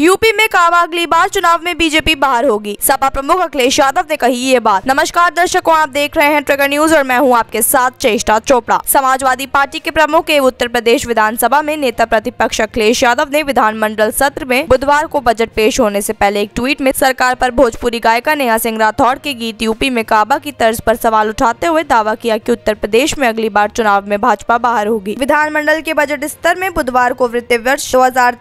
UP में काम अगली बार चुनाव में बीजेपी बाहर होगी सपा प्रमुख अखिलेश यादव ने कही ये बात नमस्कार दर्शकों आप देख रहे हैं ट्रिगर न्यूज और मैं हूं आपके साथ चेष्टा चोपड़ा समाजवादी पार्टी के प्रमुख एवं उत्तर प्रदेश विधानसभा में नेता प्रतिपक्ष अखिलेश यादव ने विधानमंडल सत्र में बुधवार को बजट पेश होने ऐसी पहले एक ट्वीट में सरकार आरोप भोजपुरी गायिका नेहा सिंह राठौड़ के गीत यूपी में काबा की तर्ज आरोप सवाल उठाते हुए दावा किया की कि उत्तर प्रदेश में अगली बार चुनाव में भाजपा बाहर होगी विधानमंडल के बजट स्तर में बुधवार को वित्तीय वर्ष दो हजार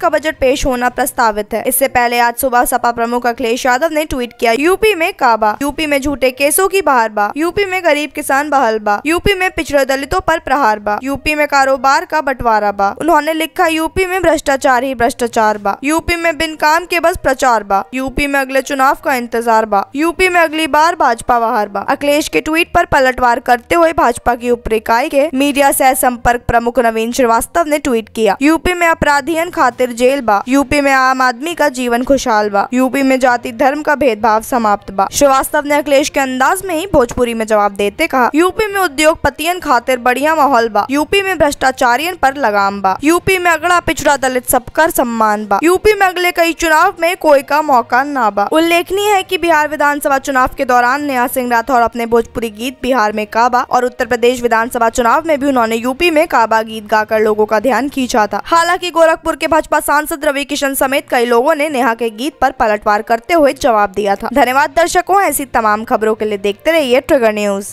का बजट पेश होना करना प्रस्तावित है इससे पहले आज सुबह सपा प्रमुख अखिलेश यादव ने ट्वीट किया यूपी में काबा यूपी में झूठे केसों की बहार बा यूपी में गरीब किसान बहल बा यूपी में पिछड़े दलितों पर प्रहार बा यूपी में कारोबार का बंटवारा बा उन्होंने लिखा यूपी में भ्रष्टाचार ही भ्रष्टाचार बा यूपी में बिन काम के बस प्रचार बा यूपी में अगले चुनाव का इंतजार बा यूपी में अगली बार भाजपा बाहर बा अखिलेश के ट्वीट पर पलटवार करते हुए भाजपा की ऊपर इकाई के मीडिया सह संपर्क प्रमुख नवीन श्रीवास्तव ने ट्वीट किया यूपी में अपराधियन खातिर जेल बा यूपी यूपी में आम आदमी का जीवन खुशहाल बा यूपी में जाति धर्म का भेदभाव समाप्त बा श्रीवास्तव ने अखिलेश के अंदाज में ही भोजपुरी में जवाब देते कहा यूपी में उद्योगपतियन खातिर बढ़िया माहौल बा यूपी में भ्रष्टाचारियन पर लगाम बा यूपी में अगड़ा पिछड़ा दलित सबकर सम्मान बा यूपी में अगले कई चुनाव में कोई का मौका न बा उल्लेखनीय है की बिहार विधानसभा चुनाव के दौरान नेहा सिंह राठौर अपने भोजपुरी गीत बिहार में काबा और उत्तर प्रदेश विधानसभा चुनाव में भी उन्होंने यूपी में काबा गीत गाकर लोगों का ध्यान खींचा था हालांकि गोरखपुर के भाजपा सांसद रवि किशन समेत कई लोगों ने नेहा के गीत पर पलटवार करते हुए जवाब दिया था धन्यवाद दर्शकों ऐसी तमाम खबरों के लिए देखते रहिए ट्रिगर न्यूज